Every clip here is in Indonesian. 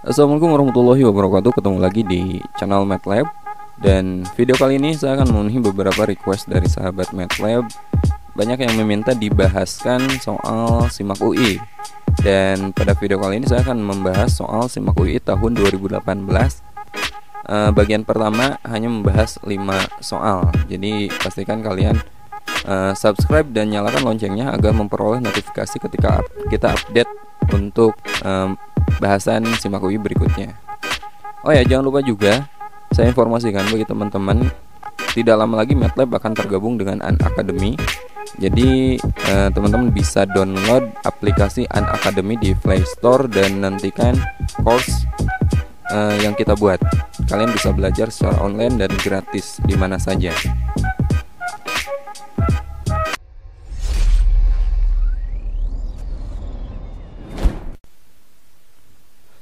Assalamualaikum warahmatullahi wabarakatuh Ketemu lagi di channel MATLAB Dan video kali ini saya akan memenuhi beberapa request dari sahabat MATLAB Banyak yang meminta dibahaskan soal SIMAK UI Dan pada video kali ini saya akan membahas soal SIMAK UI tahun 2018 eh, Bagian pertama hanya membahas 5 soal Jadi pastikan kalian Eh, subscribe dan nyalakan loncengnya agar memperoleh notifikasi ketika kita update untuk um, bahasan Simakui berikutnya. Oh ya, jangan lupa juga saya informasikan bagi teman-teman tidak lama lagi MATLAB akan tergabung dengan An Academy. Jadi teman eh, teman-teman bisa download aplikasi An Academy di Play Store dan nantikan course eh, yang kita buat. Kalian bisa belajar secara online dan gratis di mana saja.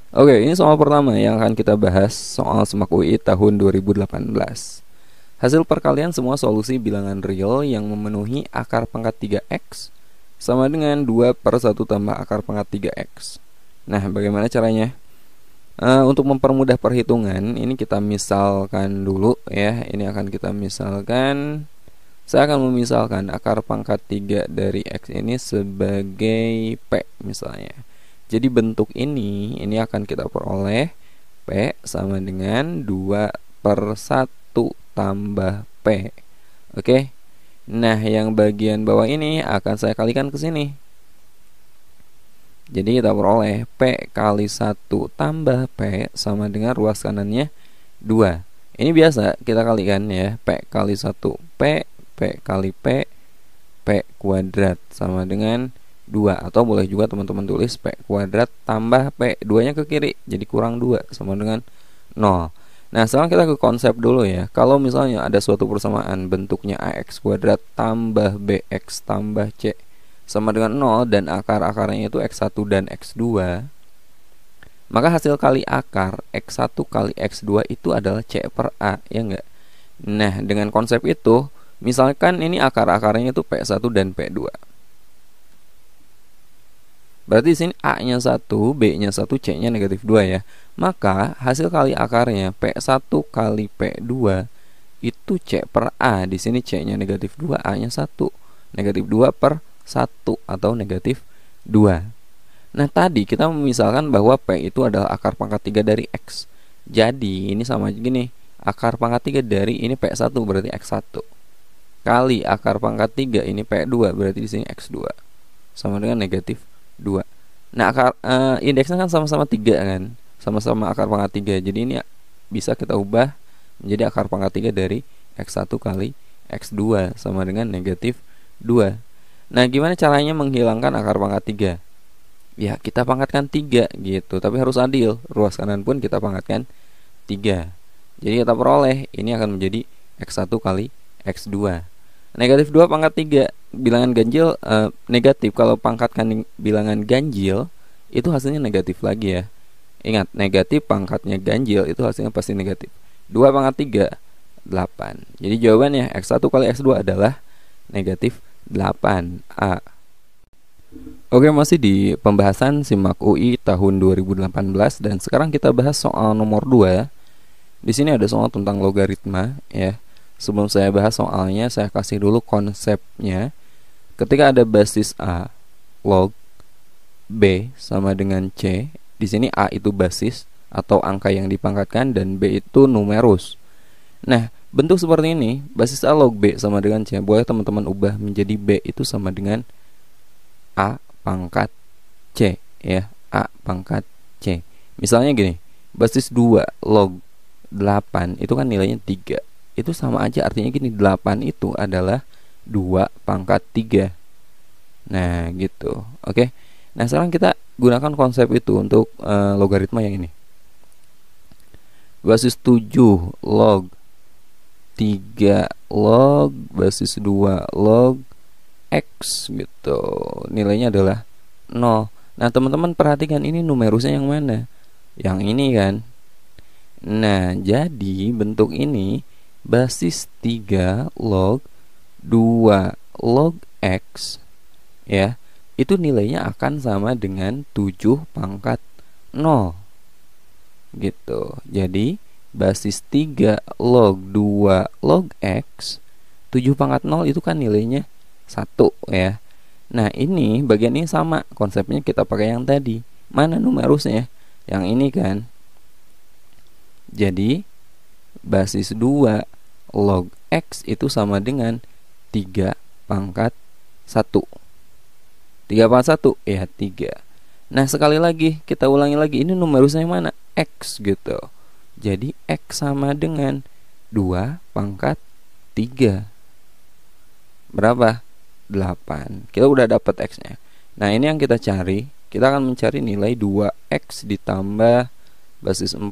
Oke, ini soal pertama yang akan kita bahas soal semak UI tahun 2018. Hasil perkalian semua solusi bilangan real yang memenuhi akar pangkat 3x sama dengan 2 per 1 tambah akar pangkat 3x. Nah, bagaimana caranya? Uh, untuk mempermudah perhitungan, ini kita misalkan dulu ya. Ini akan kita misalkan. Saya akan memisalkan akar pangkat 3 dari x ini sebagai p misalnya. Jadi bentuk ini ini akan kita peroleh P sama dengan 2 per 1 tambah P Oke Nah yang bagian bawah ini akan saya kalikan ke sini Jadi kita peroleh P kali 1 tambah P sama dengan ruas kanannya 2 ini biasa kita kalikan ya P kali 1 P P kali P P kuadrat sama dengan 2 atau boleh juga teman-teman tulis P kuadrat tambah P 2 nya ke kiri jadi kurang 2 sama dengan 0 Nah sekarang kita ke konsep dulu ya Kalau misalnya ada suatu persamaan bentuknya AX kuadrat tambah BX tambah C Sama dengan 0 dan akar-akarnya itu X1 dan X2 Maka hasil kali akar X1 kali X2 itu adalah C per A ya enggak Nah dengan konsep itu Misalkan ini akar-akarnya itu P1 dan P2 Berarti di sini A-nya 1, B-nya 1, C-nya negatif 2 ya. Maka hasil kali akarnya P1 kali P2 itu C per A. Di sini C-nya negatif 2, A-nya 1. Negatif 2 per 1 atau negatif 2. Nah tadi kita memisalkan bahwa P itu adalah akar pangkat 3 dari X. Jadi ini sama gini, akar pangkat 3 dari ini P1 berarti X1. Kali akar pangkat 3 ini P2 berarti di sini X2. Sama dengan negatif 2 nah akar uh, indeksnya kan sama-sama tiga kan sama-sama akar pangkat tiga jadi ini bisa kita ubah menjadi akar pangkat tiga dari x1 kali x2 sama dengan negatif 2 nah gimana caranya menghilangkan akar pangkat 3 ya kita pangkatkan 3 gitu tapi harus adil ruas kanan pun kita pangkatkan 3 jadi kita peroleh ini akan menjadi x1 kali x2 Negatif 2 pangkat 3 bilangan ganjil uh, negatif kalau pangkatkan bilangan ganjil itu hasilnya negatif lagi ya. Ingat negatif pangkatnya ganjil itu hasilnya pasti negatif. 2 pangkat 3 8. Jadi jawabannya x1 kali x2 adalah negatif 8a. Oke masih di pembahasan simak UI tahun 2018 dan sekarang kita bahas soal nomor 2 Di sini ada soal tentang logaritma ya Sebelum saya bahas soalnya, saya kasih dulu konsepnya. Ketika ada basis A, log B sama dengan C. Di sini A itu basis atau angka yang dipangkatkan dan B itu numerus. Nah, bentuk seperti ini, basis A log B sama dengan C. Boleh teman-teman ubah menjadi B itu sama dengan A pangkat C ya, A pangkat C. Misalnya gini, basis 2 log 8 itu kan nilainya 3 itu sama aja artinya gini 8 itu adalah 2 pangkat 3 Nah gitu oke okay? Nah sekarang kita gunakan konsep itu untuk e, logaritma yang ini Basis 7 log 3 log basis 2 log X gitu Nilainya adalah 0 Nah teman-teman perhatikan ini numerusnya yang mana Yang ini kan Nah jadi bentuk ini basis 3 log 2 log X ya itu nilainya akan sama dengan 7 pangkat 0 gitu jadi basis 3 log 2 log X 7 pangkat 0 itu kan nilainya 1 ya Nah ini bagian ini sama konsepnya kita pakai yang tadi Mana numerusnya? Yang ini kan Jadi basis 2 log X itu sama dengan 3 pangkat 1 3 pangkat 1 ya 3 Nah sekali lagi kita ulangi lagi ini numerusnya yang mana X gitu Jadi X sama dengan 2 pangkat 3 Berapa? 8 Kita udah dapat X nya Nah ini yang kita cari Kita akan mencari nilai 2X ditambah basis 4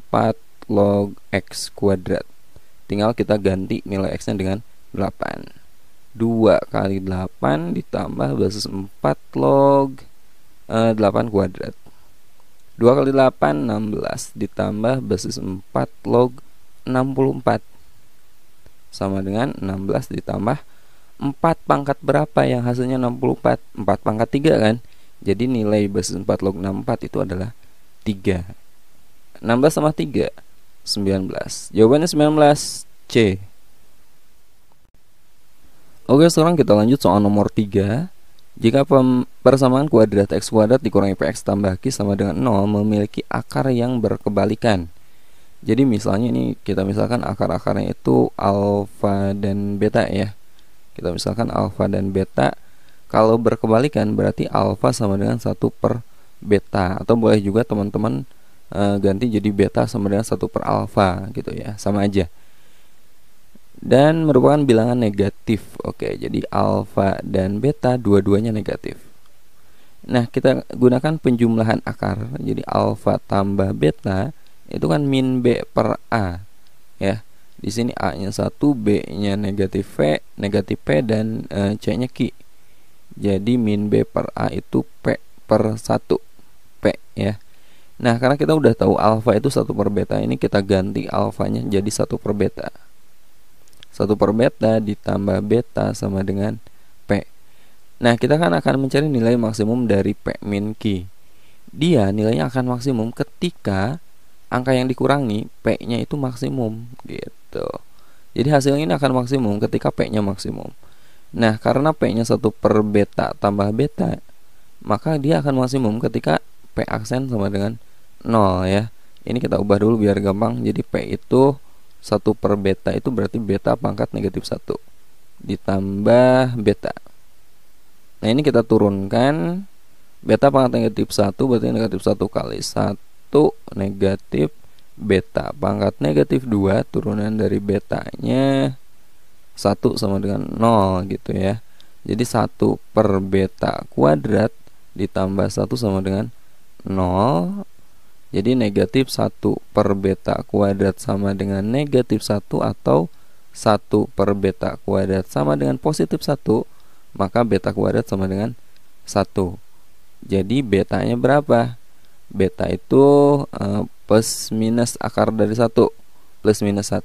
log x kuadrat tinggal kita ganti nilai x nya dengan 8 2 kali 8 ditambah basis 4 log eh, 8 kuadrat 2 kali 8 16 ditambah basis 4 log 64 sama dengan 16 ditambah 4 pangkat berapa yang hasilnya 64 4 pangkat 3 kan jadi nilai basis 4 log 64 itu adalah 3 16 sama 3 19. Jawabannya 19 C. Oke, sekarang kita lanjut soal nomor 3. Jika persamaan kuadrat x kuadrat dikurangi px tambah q sama dengan 0 memiliki akar yang berkebalikan. Jadi misalnya ini kita misalkan akar-akarnya itu alfa dan beta ya. Kita misalkan alfa dan beta kalau berkebalikan berarti alfa sama dengan 1 per beta atau boleh juga teman-teman Eh, ganti jadi beta sama dengan 1 per alfa gitu ya sama aja dan merupakan bilangan negatif oke jadi alfa dan beta dua-duanya negatif nah kita gunakan penjumlahan akar jadi alfa tambah beta itu kan min b per a ya di sini a nya satu b nya negatif v negatif p dan e, eh, c nya q jadi min b per a itu p per satu p ya Nah karena kita udah tahu alfa itu satu per beta ini kita ganti alfanya jadi satu per beta. Satu per beta ditambah beta sama dengan P. Nah kita kan akan mencari nilai maksimum dari P min Q. Dia nilainya akan maksimum ketika angka yang dikurangi P-nya itu maksimum gitu. Jadi hasil ini akan maksimum ketika P-nya maksimum. Nah karena P-nya satu per beta tambah beta maka dia akan maksimum ketika P aksen sama dengan 0 ya ini kita ubah dulu biar gampang jadi P itu 1 per beta itu berarti beta pangkat negatif 1 ditambah beta nah ini kita turunkan beta pangkat negatif 1 berarti negatif 1 kali 1 negatif beta pangkat negatif 2 turunan dari betanya 1 sama dengan 0 gitu ya jadi 1 per beta kuadrat ditambah 1 sama dengan 0 jadi negatif 1 per beta kuadrat sama dengan negatif 1 atau 1 per beta kuadrat sama dengan positif 1 Maka beta kuadrat sama dengan 1 Jadi betanya berapa? Beta itu eh, plus minus akar dari 1 Plus minus 1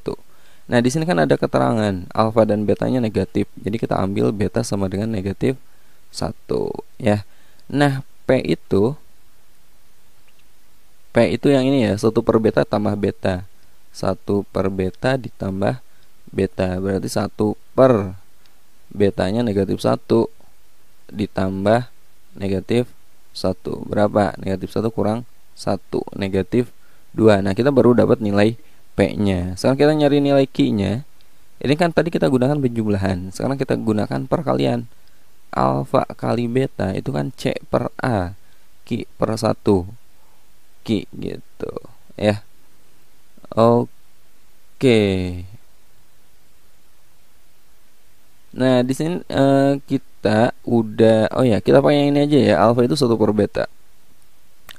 Nah, di sini kan ada keterangan alfa dan betanya negatif. Jadi kita ambil beta sama dengan negatif 1 ya. Nah, P itu P itu yang ini ya, 1 per beta tambah beta. 1 per beta ditambah beta. Berarti 1 per betanya negatif 1 ditambah negatif 1. Berapa? Negatif 1 kurang 1. Negatif 2. Nah, kita baru dapat nilai P-nya. Sekarang kita nyari nilai Q-nya. Ini kan tadi kita gunakan penjumlahan. Sekarang kita gunakan perkalian. Alfa kali beta itu kan C per A. Q per 1 Ki gitu ya oke nah di sini uh, kita udah oh ya kita pakai yang ini aja ya alpha itu satu per beta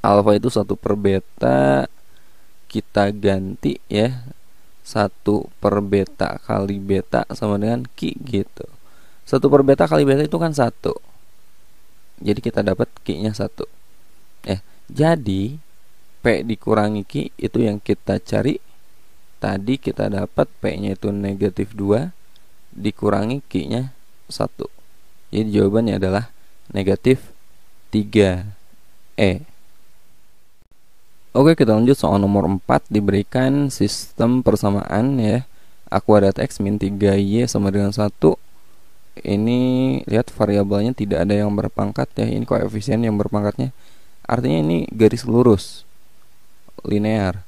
alpha itu satu per beta kita ganti ya satu per beta kali beta sama dengan ki gitu satu per beta kali beta itu kan satu jadi kita dapat ki nya satu eh jadi P dikurangi Q itu yang kita cari tadi kita dapat P nya itu negatif 2 dikurangi Q nya 1 jadi jawabannya adalah negatif 3E Oke kita lanjut soal nomor 4 diberikan sistem persamaan ya A kuadrat X min 3Y sama dengan 1 ini lihat variabelnya tidak ada yang berpangkat ya ini koefisien yang berpangkatnya artinya ini garis lurus linear.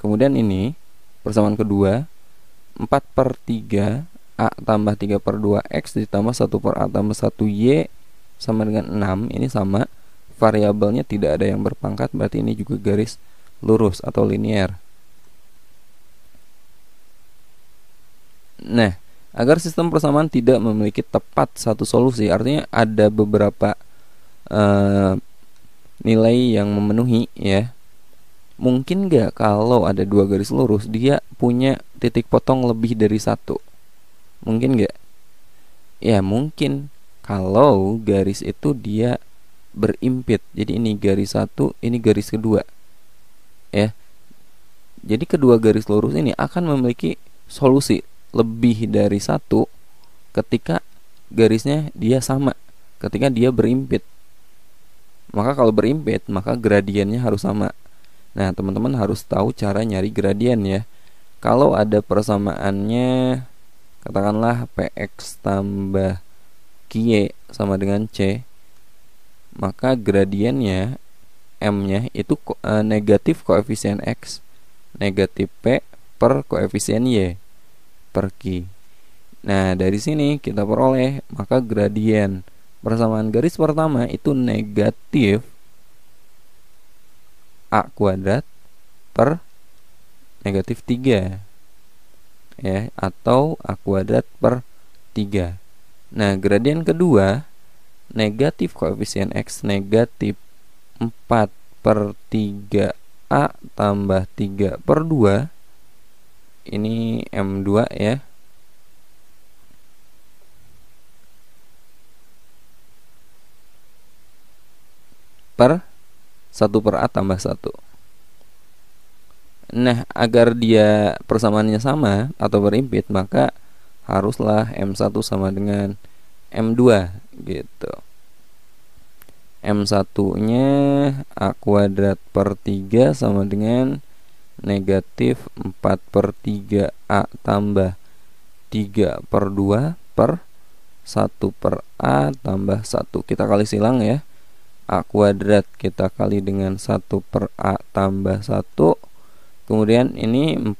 Kemudian ini persamaan kedua 4 per 3 A tambah 3 per 2 X ditambah 1 per A tambah 1 Y sama dengan 6 ini sama variabelnya tidak ada yang berpangkat berarti ini juga garis lurus atau linear Nah, agar sistem persamaan tidak memiliki tepat satu solusi, artinya ada beberapa uh, nilai yang memenuhi ya mungkin nggak kalau ada dua garis lurus dia punya titik potong lebih dari satu mungkin nggak ya mungkin kalau garis itu dia berimpit jadi ini garis satu ini garis kedua ya jadi kedua garis lurus ini akan memiliki solusi lebih dari satu ketika garisnya dia sama ketika dia berimpit maka kalau berimpit maka gradiennya harus sama Nah, teman-teman harus tahu cara nyari gradien ya. Kalau ada persamaannya katakanlah PX tambah QY sama dengan C, maka gradiennya M-nya itu eh, negatif koefisien X, negatif P per koefisien Y per Q. Nah, dari sini kita peroleh maka gradien persamaan garis pertama itu negatif A kuadrat per negatif 3 ya atau A kuadrat per 3 Nah gradien kedua negatif koefisien X negatif 4 per 3A tambah 3 per 2 ini M2 ya per satu per A tambah satu Nah agar dia persamaannya sama atau berimpit maka haruslah M1 sama dengan M2 gitu M1 nya A kuadrat per 3 sama dengan negatif 4 per 3 A tambah 3 per 2 per 1 per A tambah 1 kita kali silang ya A kuadrat kita kali dengan 1 per A tambah 1 kemudian ini 4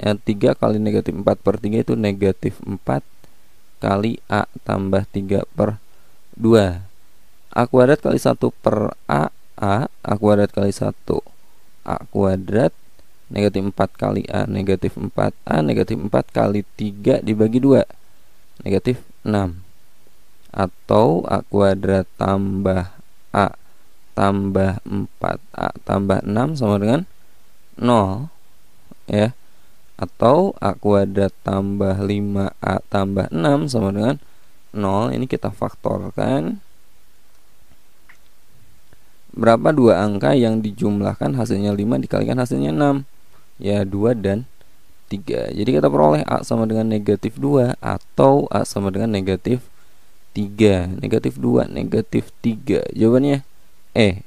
eh, 3 kali negatif 4 per 3 itu negatif 4 kali A tambah 3 per 2 A kuadrat kali 1 per A A A kuadrat kali 1 A kuadrat negatif 4 kali A negatif 4 A negatif 4 kali 3 dibagi 2 negatif 6 atau A kuadrat tambah A tambah 4A tambah 6 sama dengan 0 ya atau A kuadrat tambah 5A tambah 6 sama dengan 0 ini kita faktorkan berapa dua angka yang dijumlahkan hasilnya 5 dikalikan hasilnya 6 ya 2 dan 3 jadi kita peroleh A sama dengan negatif 2 atau A sama dengan negatif 3 Negatif 2 Negatif 3 Jawabannya E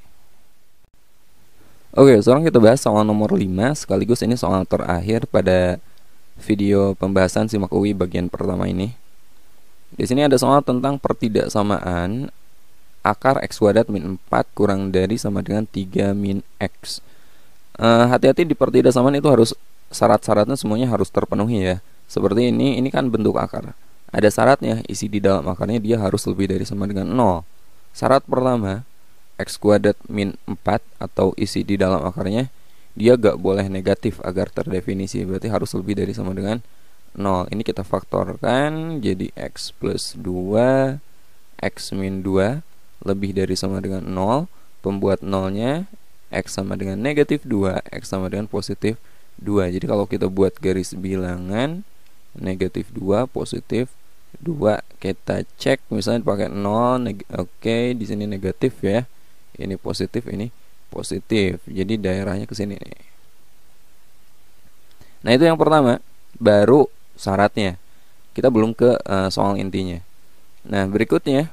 Oke sekarang kita bahas soal nomor 5 Sekaligus ini soal terakhir pada video pembahasan simak UI bagian pertama ini Di sini ada soal tentang pertidaksamaan Akar X kuadrat min 4 kurang dari sama dengan 3 min X hati eh, Hati-hati di pertidaksamaan itu harus syarat-syaratnya semuanya harus terpenuhi ya Seperti ini, ini kan bentuk akar ada syaratnya isi di dalam akarnya dia harus lebih dari sama dengan 0 syarat pertama x kuadrat min 4 atau isi di dalam akarnya dia gak boleh negatif agar terdefinisi berarti harus lebih dari sama dengan 0 ini kita faktorkan jadi x plus 2 x min 2 lebih dari sama dengan 0 pembuat nolnya x sama dengan negatif 2 x sama dengan positif 2 jadi kalau kita buat garis bilangan negatif 2 positif dua kita cek misalnya pakai 0 oke okay, di sini negatif ya ini positif ini positif jadi daerahnya ke sini nah itu yang pertama baru syaratnya kita belum ke uh, soal intinya nah berikutnya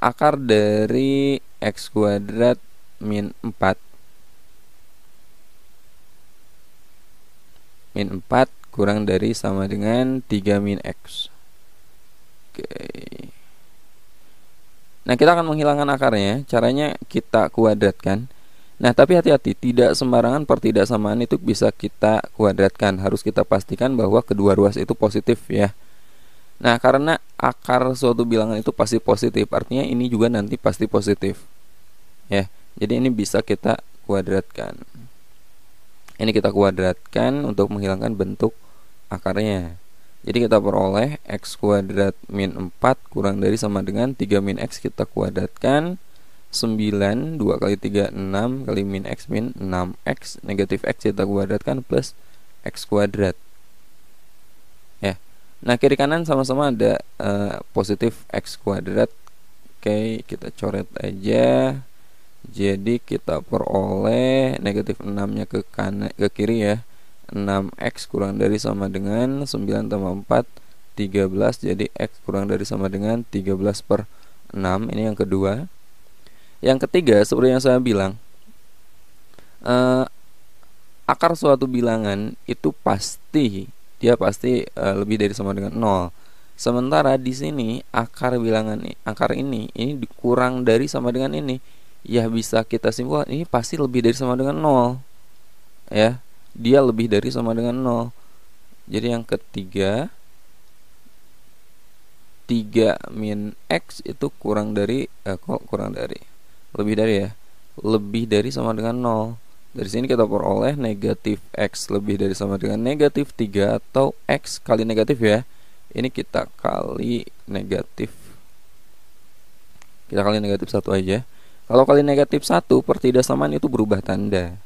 akar dari x kuadrat min 4 min 4 kurang dari sama dengan 3 min X Oke Nah kita akan menghilangkan akarnya Caranya kita kuadratkan Nah tapi hati-hati tidak sembarangan pertidaksamaan itu bisa kita kuadratkan Harus kita pastikan bahwa kedua ruas itu positif ya Nah karena akar suatu bilangan itu pasti positif Artinya ini juga nanti pasti positif Ya jadi ini bisa kita kuadratkan Ini kita kuadratkan untuk menghilangkan bentuk akarnya jadi kita peroleh x kuadrat min 4 kurang dari sama dengan 3 min x kita kuadratkan 9 2 kali 3 6 kali min x min 6x negatif x kita kuadratkan plus x kuadrat ya nah kiri kanan sama-sama ada uh, positif x kuadrat oke kita coret aja jadi kita peroleh negatif 6 nya ke kanan ke kiri ya 6x kurang dari sama dengan 9 tambah 4 13 jadi x kurang dari sama dengan 13 per 6 ini yang kedua yang ketiga seperti yang saya bilang eh, akar suatu bilangan itu pasti dia pasti eh, lebih dari sama dengan 0 Sementara di sini akar bilangan akar ini ini kurang dari sama dengan ini. Ya bisa kita simpulkan ini pasti lebih dari sama dengan 0. Ya dia lebih dari sama dengan 0 jadi yang ketiga 3 min X itu kurang dari eh, kok kurang dari lebih dari ya lebih dari sama dengan 0 dari sini kita peroleh negatif X lebih dari sama dengan negatif 3 atau X kali negatif ya ini kita kali negatif kita kali negatif satu aja kalau kali negatif satu pertidaksamaan itu berubah tanda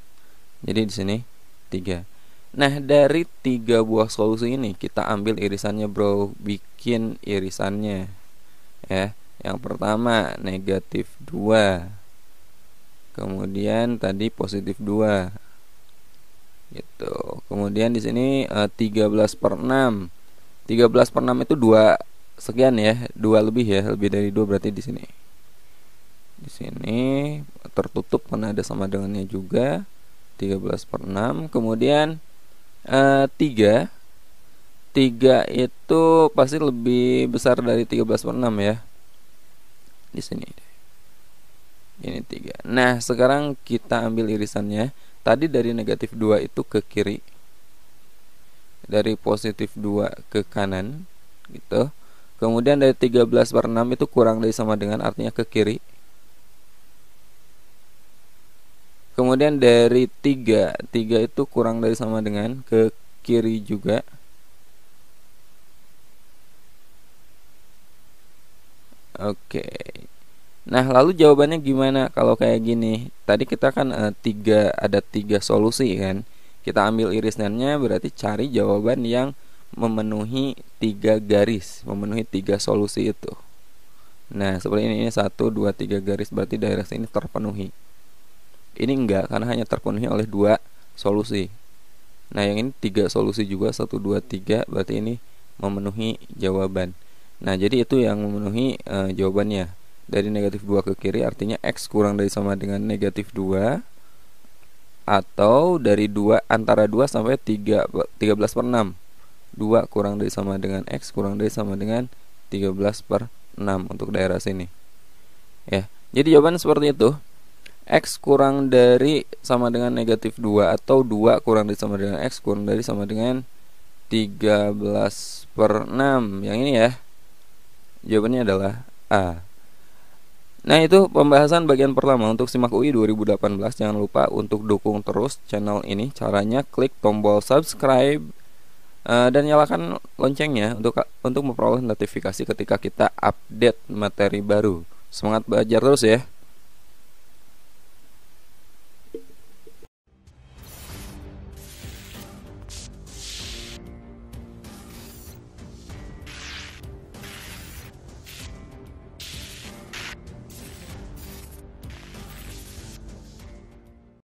jadi di sini 3 Nah dari tiga buah solusi ini kita ambil irisannya bro Bikin irisannya ya Yang pertama negatif 2 Kemudian tadi positif 2 gitu. Kemudian di sini e, eh, 13 per 6 13 per 6 itu 2 sekian ya 2 lebih ya lebih dari 2 berarti di sini di sini tertutup karena ada sama dengannya juga 13 per 6 Kemudian eh, 3 3 itu pasti lebih besar dari 13 per 6 ya Di sini Ini 3 Nah sekarang kita ambil irisannya Tadi dari negatif 2 itu ke kiri Dari positif 2 ke kanan Gitu Kemudian dari 13 per 6 itu kurang dari sama dengan artinya ke kiri kemudian dari 3 3 itu kurang dari sama dengan ke kiri juga Oke. Nah, lalu jawabannya gimana kalau kayak gini? Tadi kita kan e, tiga ada tiga solusi kan. Kita ambil irisannya berarti cari jawaban yang memenuhi tiga garis, memenuhi tiga solusi itu. Nah, seperti ini ini satu dua tiga garis berarti daerah sini terpenuhi. Ini enggak karena hanya terpenuhi oleh dua solusi. Nah, yang ini tiga solusi juga satu dua tiga berarti ini memenuhi jawaban. Nah, jadi itu yang memenuhi e, jawabannya. Dari negatif dua ke kiri artinya X kurang dari sama dengan negatif dua Atau dari dua antara dua sampai tiga tiga belas per enam dua kurang dari sama dengan X kurang dari sama dengan tiga belas per enam untuk daerah sini Ya, jadi jawaban seperti itu X kurang dari sama dengan negatif 2 Atau 2 kurang dari sama dengan X kurang dari sama dengan 13 per 6 Yang ini ya Jawabannya adalah A Nah itu pembahasan bagian pertama untuk simak UI 2018 Jangan lupa untuk dukung terus channel ini Caranya klik tombol subscribe eh, Dan nyalakan loncengnya untuk, untuk memperoleh notifikasi ketika kita update materi baru Semangat belajar terus ya